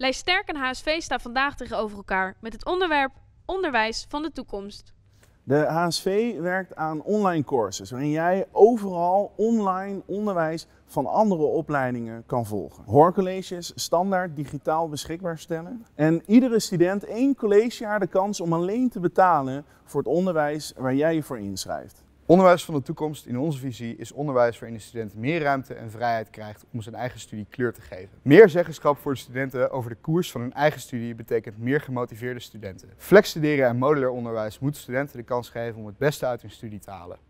Lijsterk en HSV staan vandaag tegenover elkaar met het onderwerp Onderwijs van de Toekomst. De HSV werkt aan online courses waarin jij overal online onderwijs van andere opleidingen kan volgen. Hoorcolleges standaard digitaal beschikbaar stellen. En iedere student één collegejaar de kans om alleen te betalen voor het onderwijs waar jij je voor inschrijft. Onderwijs van de toekomst in onze visie is onderwijs waarin de student meer ruimte en vrijheid krijgt om zijn eigen studie kleur te geven. Meer zeggenschap voor de studenten over de koers van hun eigen studie betekent meer gemotiveerde studenten. Flex studeren en modulair onderwijs moet studenten de kans geven om het beste uit hun studie te halen.